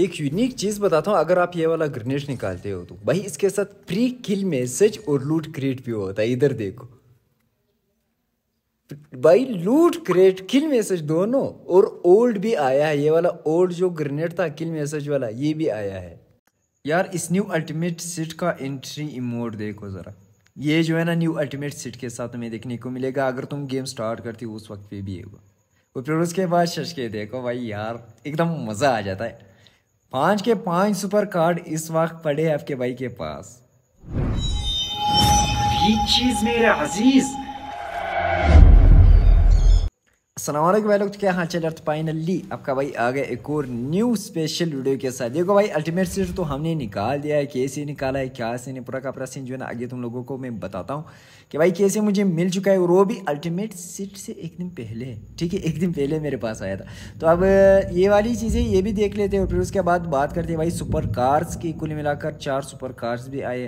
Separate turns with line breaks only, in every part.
एक यूनिक चीज़ बताता हूँ अगर आप ये वाला ग्रेनेड निकालते हो तो भाई इसके साथ प्री किल मैसेज और लूट क्रिएट भी होता है इधर देखो भाई लूट क्रिएट किल मैसेज दोनों और ओल्ड भी आया है ये वाला ओल्ड जो ग्रेनेड था किल मैसेज वाला ये भी आया है यार इस न्यू अल्टीमेट सेट का एंट्री इमोड देखो ज़रा ये जो है ना न्यू अल्टीमेट सेट के साथ हमें देखने को मिलेगा अगर तुम गेम स्टार्ट करती हो उस वक्त पे भी होगा और फिर उसके बाद शश के देखो भाई यार एकदम मज़ा आ जाता है पांच के पांच सुपर कार्ड इस वक्त पड़े आपके भाई के पास चीज मेरे अजीज असलम भाई लोग क्या हाँ चल रहा फाइनली आपका भाई आ गया एक और न्यू स्पेशल वीडियो के साथ देखो भाई अल्टीमेट सीट तो हमने निकाल दिया है कैसे निकाला है क्या सीन है पूरा का पूरा सीन जो है ना आगे तुम लोगों को मैं बताता हूँ कि भाई कैसे मुझे मिल चुका है और वो भी अल्टीमेट सीट से एक दिन पहले ठीक है एक दिन पहले मेरे पास आया था तो अब ये वाली चीज़ें ये भी देख लेते हैं और फिर उसके बाद बात करते हैं भाई सुपर कार्स की कुल मिलाकर चार सुपर कार्स भी आए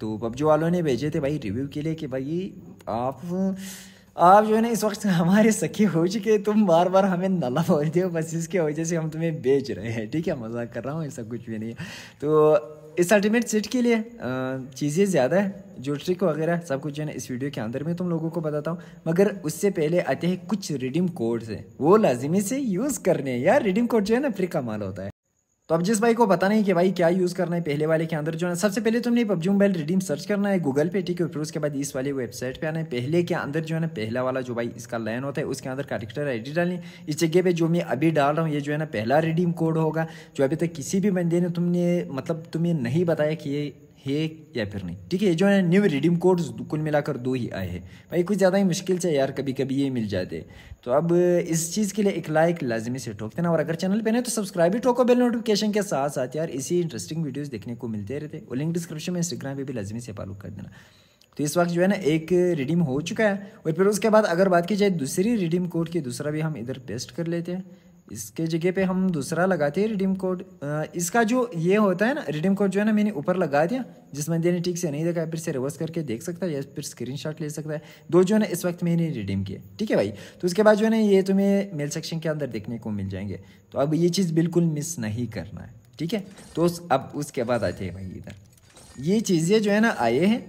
तो पबजी वालों ने भेजे थे भाई रिव्यू के लिए कि भाई आप आप जो है ना इस वक्त हमारे सखी हो चुके तुम बार बार हमें नला बोलते हो बस इसके वजह से हम तुम्हें बेच रहे हैं ठीक है मजाक कर रहा हूँ ऐसा कुछ भी नहीं तो इस अल्टीमेट सेट के लिए चीज़ें ज़्यादा है जो ट्रिक वगैरह सब कुछ जो है ना इस वीडियो के अंदर में तुम लोगों को बताता हूँ मगर उससे पहले आते हैं कुछ रिडीम कोड्स हैं वो लाजिमी से यूज़ करने हैं यार रिडीम कोड जो है ना फ्री का माल होता है तो अब जिस भाई को पता नहीं कि भाई क्या यूज़ करना है पहले वाले के अंदर जो है सबसे पहले तुमने पबजी मोबाइल रिडीम सर्च करना है गूगल पे ठीक है फिर उसके बाद इस वाली वेबसाइट पे आना है पहले के अंदर जो है ना पहला वाला जो भाई इसका लाइन होता है उसके अंदर कैरेक्टर आई डी डालनी इस जगह पे जो मैं अभी डाल रहा हूँ ये जो है ना पहला रिडीम कोड होगा जो अभी तक किसी भी बंदे ने तुमने मतलब तुम्हें नहीं बताया कि ये है या फिर नहीं ठीक है जो है न्यू रिडीम कोड कुल मिलाकर दो ही आए हैं भाई कुछ ज़्यादा ही मुश्किल से यार कभी कभी ये मिल जाते तो अब इस चीज़ के लिए एक लाइक लाजमी से ठोक देना और अगर चैनल पर नहीं तो सब्सक्राइब भी ठोको बेल नोटिफिकेशन के साथ साथ यार इसी इंटरेस्टिंग वीडियोज़ देखने को मिलते रहते और लिंक डिस्क्रिप्शन में इंस्टाग्राम पर भी लाजमी से फॉलो कर देना तो इस वक्त जो है ना एक रिडीम हो चुका है और फिर उसके बाद अगर बात की जाए दूसरी रिडीम कोड की दूसरा भी हम इधर पेस्ट कर लेते हैं इसके जगह पे हम दूसरा लगाते हैं रिडीम कोड इसका जो ये होता है ना रिडीम कोड जो है ना मैंने ऊपर लगा दिया जिस बंदे ने ठीक से नहीं देखा फिर से रिवर्स करके देख सकता है या फिर स्क्रीनशॉट ले सकता है दो जो है ना इस वक्त मैंने रिडीम किए ठीक है भाई तो उसके बाद जो है ना ये तुम्हें मेल सेक्शन के अंदर देखने को मिल जाएंगे तो अब ये चीज़ बिल्कुल मिस नहीं करना है ठीक है तो अब उसके बाद आते हैं भाई इधर ये चीज़ें जो है ना आए हैं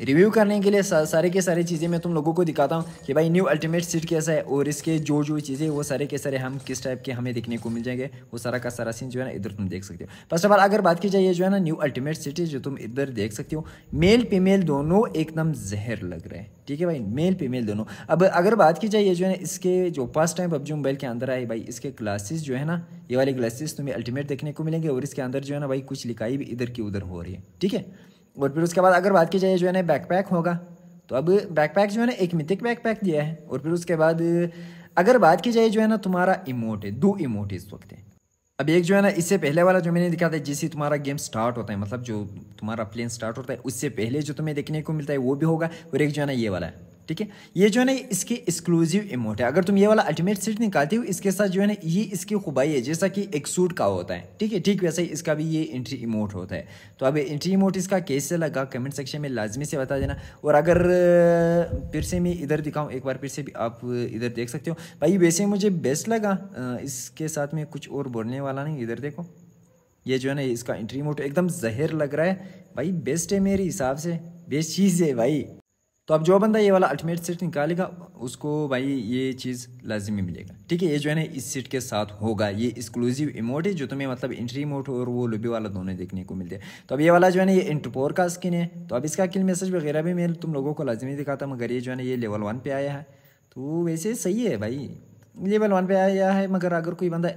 रिव्यू करने के लिए सारे के सारे चीज़ें मैं तुम लोगों को दिखाता हूँ कि भाई न्यू अल्टीमेट सीट कैसा है और इसके जो जो चीज़ें वो सारे के सारे हम किस टाइप के हमें देखने को मिल जाएंगे वो सारा का सारा सीन जो है ना इधर तुम देख सकते हो फर्स्ट ऑफ ऑल अगर बात की जाए जो है ना न्यू अल्टीमेट सीट जो तुम इधर देख सकते हो मेल फीमेल दोनों एकदम जहर लग रहे हैं ठीक है भाई मेल फीमेल दोनों अब अगर बात की जाए जो है ना इसके जो फर्स्ट टाइम पबजी मोबाइल के अंदर आए भाई इसके ग्लासेस जो है ना ये वाले ग्लासेस तुम्हें अल्टीमेट देखने को मिलेंगे और इसके अंदर जो है ना भाई कुछ लिखाई भी इधर की उधर हो रही है ठीक है और फिर उसके बाद अगर बात की जाए जो है ना बैकपैक होगा तो अब बैकपैक जो है ना एक मितिक बैकपैक दिया है और फिर उसके बाद अगर बात की जाए जो है ना तुम्हारा इमोट है दो इमोट इस वक्त है अब एक जो है ना इससे पहले वाला जो मैंने दिखा था जिससे तुम्हारा गेम स्टार्ट होता है मतलब जो तुम्हारा प्लेन स्टार्ट होता है उससे पहले जो तुम्हें देखने को मिलता है वो भी होगा और एक जो है ना ये वाला है ठीक है ये जो है ना इसकी एक्सक्लूसिव इमोट है अगर तुम ये वाला अल्टीमेट सीट निकालती हो इसके साथ जो है ना ये इसकी खुबाई है जैसा कि एक सूट का होता है ठीक है ठीक वैसे ही इसका भी ये एंट्री इमोट होता है तो अब एंट्री इमोट इसका कैसे लगा कमेंट सेक्शन में लाजमी से बता देना और अगर फिर से मैं इधर दिखाऊँ एक बार फिर से भी आप इधर देख सकते हो भाई वैसे मुझे बेस्ट लगा इसके साथ में कुछ और बोलने वाला नहीं इधर देखो ये जो है ना इसका एंट्री इमोट एकदम जहर लग रहा है भाई बेस्ट है मेरे हिसाब से बेस्ट चीज़ है भाई तो अब जो बंदा ये वाला अल्टीमेट सीट निकालेगा उसको भाई ये चीज़ लाजमी मिलेगा ठीक है ये जो है ना इस सीट के साथ होगा ये एक्सक्लूसिव इमोट है जो तुम्हें मतलब इंट्री इमोट और वो लुबी वाला दोनों देखने को मिलते हैं तो अब ये वाला जो है ना ये इंटरपोर का स्किन है तो अब इसका किल मैसेज वगैरह भी मैं तुम लोगों को लाजमी दिखाता मगर ये जो है ना ये लेवल वन पर आया है तो वैसे सही है भाई लेवल वन पे आया है मगर अगर कोई बंदा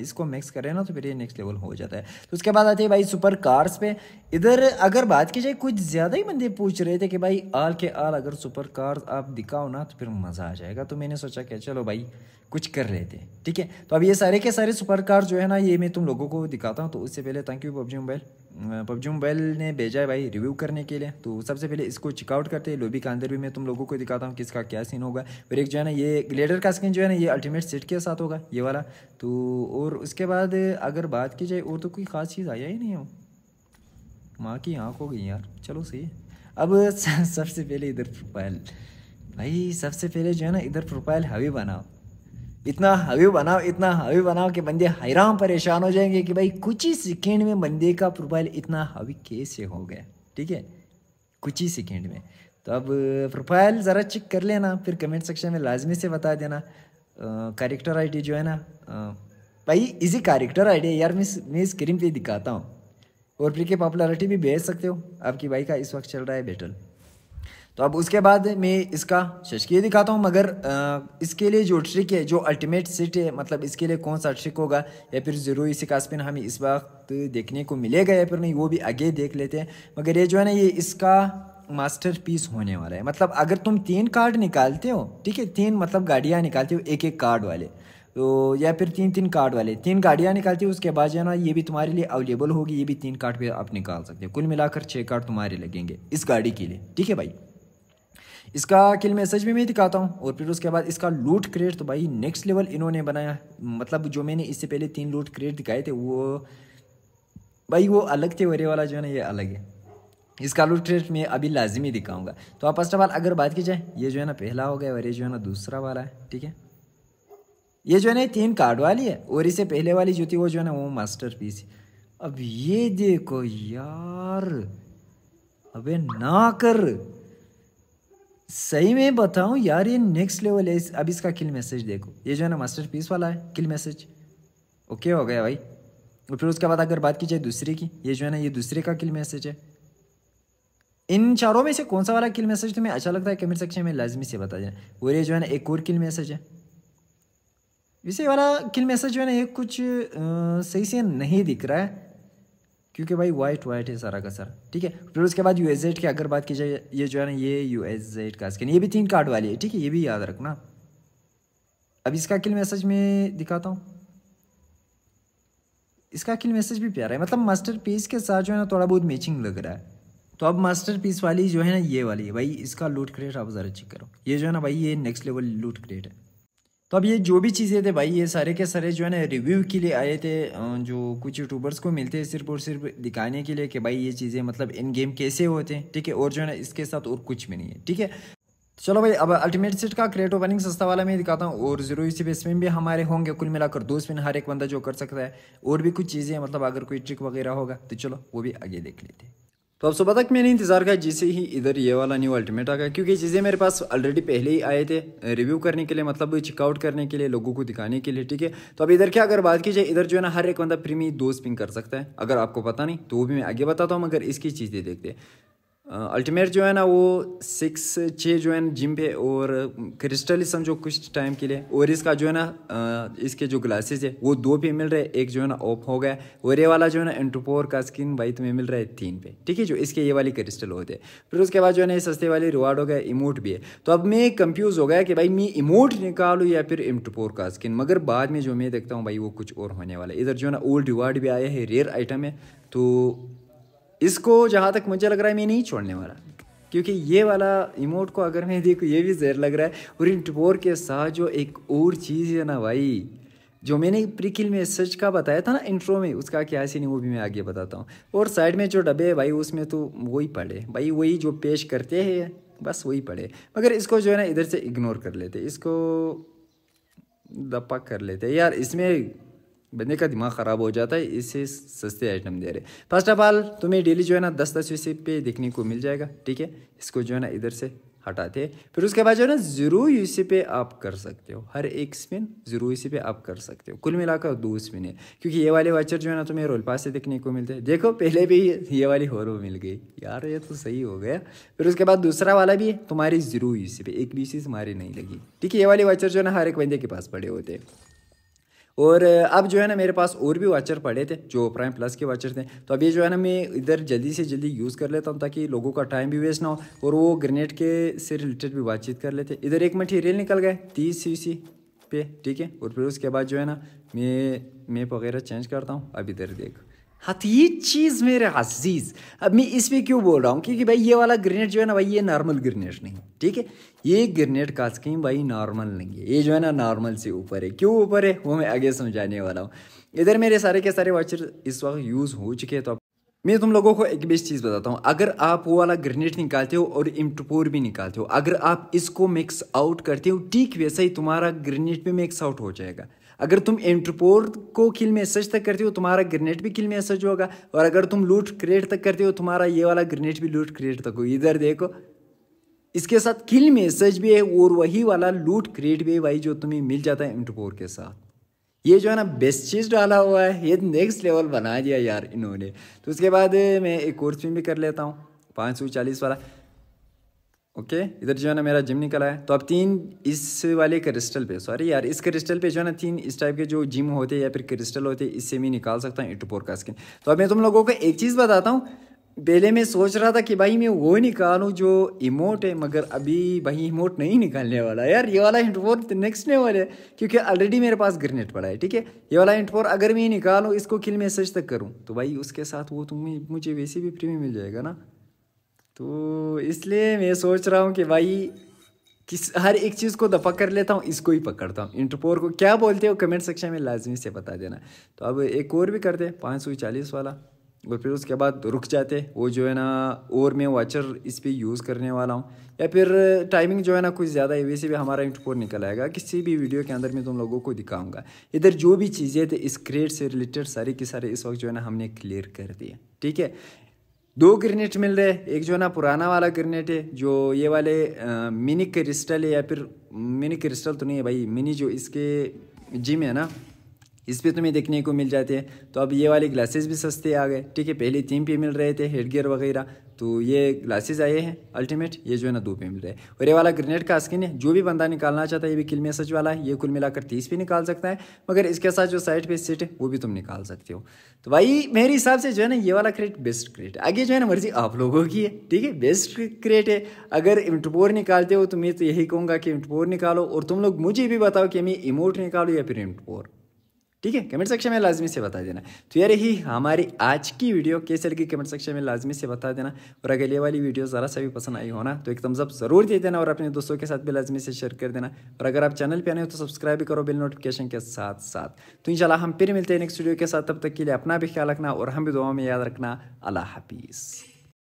इसको मिक्स करे ना तो फिर ये नेक्स्ट लेवल हो जाता है तो उसके बाद आते हैं भाई सुपर कार्स पे इधर अगर बात की जाए कुछ ज़्यादा ही बंदे पूछ रहे थे कि भाई आल के आल अगर सुपर कार्स आप दिखाओ ना तो फिर मज़ा आ जाएगा तो मैंने सोचा कि चलो भाई कुछ कर रहे थे ठीक है तो अब ये सारे के सारे सुपर कार जो है ना ये मैं तुम लोगों को दिखाता हूँ तो उससे पहले thank you PUBG mobile PUBG mobile ने भेजा है भाई रिव्यू करने के लिए तो सबसे पहले इसको चेकआउट करते हैं लोबी के अंदर भी मैं तुम लोगों को दिखाता हूँ किसका क्या सीन होगा फिर एक जो है ना ये ग्लेडर का स्किन जो है ना ये अल्टीमेट सेट के साथ होगा ये वाला तो और उसके बाद अगर बात की जाए और तो कोई ख़ास चीज़ आया ही नहीं हो माँ की आँख हो गई यार चलो सही अब सबसे पहले इधर प्रोफाइल भाई सबसे पहले जो है ना इधर प्रोफाइल हवी बनाओ इतना हवी बनाओ इतना हवी बनाओ कि बंदे हैरान परेशान हो जाएंगे कि भाई कुछ ही सेकेंड में बंदे का प्रोफाइल इतना हवी कैसे हो गया ठीक है कुछ ही सेकेंड में तो अब प्रोफाइल ज़रा चेक कर लेना फिर कमेंट सेक्शन में लाजमी से बता देना कैरेक्टर आईडी जो है ना आ, भाई इसी कैरेक्टर आईडी यार मैं मैं स्क्रीन पे दिखाता हूँ और फिर के पॉपुलरिटी भी भेज सकते हो आपकी भाई का इस वक्त चल रहा है बैटल तो अब उसके बाद मैं इसका शशकीय दिखाता हूँ मगर इसके लिए जो ट्रिक है जो अल्टीमेट सिट है मतलब इसके लिए कौन सा ट्रिक होगा या फिर ज़रूरी इसी का स्पिन हमें इस वक्त देखने को मिलेगा या फिर नहीं वो भी आगे देख लेते हैं मगर ये जो है ना ये इसका मास्टर पीस होने वाला है मतलब अगर तुम तीन कार्ड निकालते हो ठीक है तीन मतलब गाड़ियाँ निकालते हो एक एक कार्ड वाले तो या फिर तीन तीन कार्ड वाले तीन गाड़ियाँ निकालती हो उसके बाद जो है ना ये भी तुम्हारे लिए अवेलेबल होगी ये भी तीन कार्ड भी आप निकाल सकते हो कुल मिलाकर छः कार्ड तुम्हारे लगेंगे इस गाड़ी के लिए ठीक है भाई इसका किल मैसेज भी मैं दिखाता हूँ और फिर उसके बाद इसका लूट क्रेट तो भाई नेक्स्ट लेवल इन्होंने बनाया मतलब जो मैंने इससे पहले तीन लूट क्रेट दिखाए थे वो भाई वो अलग थे वरे वाला जो है ना ये अलग है इसका लूट क्रेट मैं अभी लाजमी दिखाऊंगा तो आप फर्स्ट ऑफ ऑल अगर बात की जाए ये जो है ना पहला हो गया और ये जो है ना दूसरा वाला है ठीक है ये जो है ना तीन कार्ड वाली है और इससे पहले वाली जो थी वो जो है ना वो मास्टर पीस अब ये देखो यार अबे ना कर सही में बताऊं यार ये नेक्स्ट लेवल है अब इसका किल मैसेज देखो ये जो है ना मास्टर पीस वाला है किल मैसेज ओके हो गया भाई और फिर उसके बाद अगर बात की जाए दूसरे की ये जो है ना ये दूसरे का किल मैसेज है इन चारों में से कौन सा वाला किल मैसेज तुम्हें अच्छा लगता है कमेंट सेक्शन में लाजमी से बता देना और ये जो है ना एक और किल मैसेज है इसे वाला किल मैसेज जो है ना ये कुछ सही से नहीं दिख रहा है क्योंकि भाई वाइट वाइट है सारा का सारा ठीक है फिर उसके बाद यू जेड की अगर बात की जाए ये जो है ना ये यू का स्किन ये भी तीन कार्ड वाली है ठीक है ये भी याद रखना अब इसका किल मैसेज में दिखाता हूँ इसका किल मैसेज भी प्यारा है मतलब मास्टर पीस के साथ जो है ना थोड़ा बहुत मैचिंग लग रहा है तो अब मास्टर पीस वाली जो है ना ये वाली है भाई इसका लूट क्रिएट आप ज़रा चेक करो ये जो है ना भाई ये नेक्स्ट लेवल लूट क्रिएट है तो अब ये जो भी चीज़ें थे भाई ये सारे के सारे जो है ना रिव्यू के लिए आए थे जो कुछ यूट्यूबर्स को मिलते हैं सिर्फ और सिर्फ दिखाने के लिए कि भाई ये चीज़ें मतलब इन गेम कैसे होते हैं ठीक है और जो है ना इसके साथ और कुछ भी नहीं है ठीक है चलो भाई अब अल्टीमेट सेट का क्रिएट ओपनिंग सस्ता वाला मैं दिखाता हूँ और जीरो इसी पे स्पिन भी हमारे होंगे कुल मिलाकर दो स्पिन हर एक बंदा जो कर सकता है और भी कुछ चीज़ें मतलब अगर कोई ट्रिक वगैरह होगा तो चलो वो भी आगे देख लेते हैं तो आप सुबह तक मैंने इंतज़ार किया जिसे ही इधर ये वाला न्यू अल्टीमेट आ गया क्योंकि चीज़ें मेरे पास ऑलरेडी पहले ही आए थे रिव्यू करने के लिए मतलब चेकआउट करने के लिए लोगों को दिखाने के लिए ठीक है तो अब इधर क्या अगर बात की जाए इधर जो है ना हर एक बंदा प्रीमी दो स्पिन कर सकता है अगर आपको पता नहीं तो वो भी मैं आगे बताता हूँ मगर इसकी चीज़ें देखते हैं अल्टीमेट जो है ना वो सिक्स छः जो है ना जिम पे और क्रिस्टल समझो कुछ टाइम के लिए और इसका जो है ना इसके जो ग्लासेस है वो दो पे मिल रहे एक जो है ना ऑफ हो गया और ये वाला जो है ना एंट्रोपोर का स्किन वाइट में मिल रहा है तीन पे ठीक है जो इसके ये वाली क्रिस्टल होते हैं फिर उसके बाद जो है ना ये सस्ते वाले रिवार्ड हो गया इमोट भी है तो अब मैं कंफ्यूज हो गया कि भाई मैं इमोट निकालू या फिर एंट्रोपोर का स्किन मगर बाद में जो मैं देखता हूँ भाई वो कुछ और होने वाला है इधर जो है ना ओल्ड रिवार्ड भी आया है रेयर आइटम है तो इसको जहाँ तक मुझे लग रहा है मैं नहीं छोड़ने वाला क्योंकि ये वाला इमोट को अगर मैं देखूँ ये भी जहर लग रहा है और इन टपोर के साथ जो एक और चीज़ है ना भाई जो मैंने प्रिकिल में सच का बताया था ना इंट्रो में उसका क्या सीन है वो भी मैं आगे बताता हूँ और साइड में जो डब्बे है भाई उसमें तो वही पड़े भाई वही जो पेश करते हैं बस वही पड़े मगर इसको जो है ना इधर से इग्नोर कर लेते इसको दपा कर लेते यार इसमें बंदे का दिमाग ख़राब हो जाता है इससे सस्ते आइटम दे रहे फर्स्ट ऑफ ऑल तुम्हें डेली जो है ना दस दस यूसी पे देखने को मिल जाएगा ठीक है इसको जो है ना इधर से हटाते हैं फिर उसके बाद जो है ना ज़ीरो यूसी पे आप कर सकते हो हर एक स्पिन ज़ीरो यूसी पे आप कर सकते हो कुल मिलाकर दो स्पिन है क्योंकि ये वाले वाचर जो है ना तुम्हें रोल पास से देखने को मिलते हैं देखो पहले भी ये वाली होरो मिल गई यार ये तो सही हो गया फिर उसके बाद दूसरा वाला भी तुम्हारी ज़ीरो यूसी पे एक भी यूसी तुम्हारी नहीं लगी ठीक है ये वाले वाचर जो है ना हर एक बंदे के पास पड़े होते हैं और अब जो है ना मेरे पास और भी वाचर पड़े थे जो प्राइम प्लस के वाचर थे तो अब ये जो है ना मैं इधर जल्दी से जल्दी यूज़ कर लेता हूँ ताकि लोगों का टाइम भी वेस्ट ना हो और वो ग्रेनेड के से रिलेटेड भी बातचीत कर लेते इधर एक मटेरियल निकल गए तीस सी पे ठीक है और फिर उसके बाद जो है ना मैं मेप वगैरह चेंज करता हूँ अब इधर देख हथ ये चीज़ मेरे अजीज़ अब मैं इस पर क्यों बोल रहा हूँ क्योंकि भाई ये वाला ग्रेनेड जो है ना भाई ये नॉर्मल ग्रेनेड नहीं ठीक है ये ग्रेनेड का स्कीम भाई नॉर्मल नहीं है ये जो है ना नॉर्मल से ऊपर है क्यों ऊपर है वो मैं आगे समझाने वाला हूँ इधर मेरे सारे के सारे वॉचर इस वक्त यूज़ हो चुके हैं तो मैं तुम लोगों को एक बेस्ट चीज़ बताता हूँ अगर आप वो वाला ग्रेनेड निकालते हो और इमटपोर भी निकालते हो अगर आप इसको मिक्स आउट करते हो ठीक वैसा ही तुम्हारा ग्रेनेड भी मिक्स आउट हो जाएगा अगर तुम एंट्रपोर को किल में सच तक करते हो तुम्हारा ग्रेनेड भी किल में सच होगा और अगर तुम लूट क्रिएट तक करते हो तुम्हारा ये वाला ग्रेनेड भी लूट क्रिएट तक हो इधर देखो इसके साथ किल में सच भी है और वही वाला लूट क्रिएट भी है जो तुम्हें मिल जाता है एंट्रोपोर के साथ ये जो है ना बेस्ट चीज़ डाला हुआ है ये नेक्स्ट लेवल बना दिया यार इन्होंने तो उसके बाद मैं एक और स्पिन भी कर लेता हूँ पाँच सौ चालीस वाला ओके okay, इधर जो है ना मेरा जिम निकला है तो अब तीन इस वाले क्रिस्टल पे सॉरी यार इस क्रिस्टल पे जो है ना तीन इस टाइप के जो जिम होते हैं या फिर क्रिस्टल होते हैं इससे भी निकाल सकता हूँ इटपोर का स्किन तो अब मैं तुम लोगों को एक चीज़ बताता हूँ पहले मैं सोच रहा था कि भाई मैं वो निकालूँ जो इमोट है मगर अभी भाई इमोट नहीं निकालने वाला यार ये वाला इंटपोर नेक्स्ट ने वाले क्योंकि ऑलरेडी मेरे पास ग्रेनेट पड़ा है ठीक है ये वाला इंटपोर अगर मैं निकालूँ इसको किल मैसेज तक करूँ तो भाई उसके साथ वो तुम्हें मुझे वैसे भी फ्री में मिल जाएगा ना तो इसलिए मैं सोच रहा हूँ कि भाई किस हर एक चीज़ को दफा कर लेता हूँ इसको ही पकड़ता हूँ इंटरपोर को क्या बोलते हो कमेंट सेक्शन में लाजमी से बता देना तो अब एक और भी करते हैं पाँच सौ चालीस वाला और फिर उसके बाद रुक जाते वो जो है ना और मैं वाचर इस पर यूज़ करने वाला हूँ या फिर टाइमिंग जो है ना कुछ ज़्यादा है वैसे भी हमारा इंटरपोर निकल आएगा किसी भी वीडियो के अंदर मैं तुम लोगों को दिखाऊँगा इधर जो भी चीज़ें थे इस क्रेड से रिलेटेड सारे के सारे इस वक्त जो है ना हमने क्लियर कर दिए ठीक है दो ग्रेनेट मिल रहे हैं एक जो है ना पुराना वाला ग्रेनेट है जो ये वाले आ, मिनी क्रिस्टल है या फिर मिनी क्रिस्टल तो नहीं है भाई मिनी जो इसके जिम है ना इस पर तुम्हें देखने को मिल जाते हैं तो अब ये वाले ग्लासेस भी सस्ते आ गए ठीक है पहले तीन पे मिल रहे थे हेडगेयर वगैरह तो ये ग्लासेस आए हैं अल्टीमेट ये जो है ना दो पे मिल रहे हैं और ये वाला ग्रेनेड का स्किन है जो भी बंदा निकालना चाहता है ये भी किल में सच वाला है ये कुल मिलाकर तीस पे निकाल सकता है मगर इसके साथ जो साइड पे सेट है वो भी तुम निकाल सकते हो तो भाई मेरे हिसाब से जो है ना ये वाला क्रेट बेस्ट क्रेट आगे जो है ना मर्जी आप लोगों की है ठीक है बेस्ट क्रेट है अगर इम्टपोर निकालते हो तो मैं तो यही कहूँगा कि इम्टपोर निकालो और तुम लोग मुझे भी बताओ कि मैं इमोट निकालो या फिर इम्टपोर ठीक है कमेंट सेक्शन में लाजमी से बता देना तो यार ही हमारी आज की वीडियो कैसे लगी कमेंट सेक्शन में लाजमी से बता देना और अगर ये वाली वीडियो ज़रा सा भी पसंद आई हो ना तो एक तम्स अप ज़रूर दे देना और अपने दोस्तों के साथ भी लाजमी से शेयर कर देना और अगर आप चैनल पर आने हो तो सब्सक्राइब भी करो बिल नोटिफिकेशन के साथ साथ तो इन हम फिर मिलते हैं नेक्स्ट वीडियो के साथ तब तक के लिए अपना भी ख्याल रखना और हम भी दुआ में याद रखना अल्लाह हाफिज़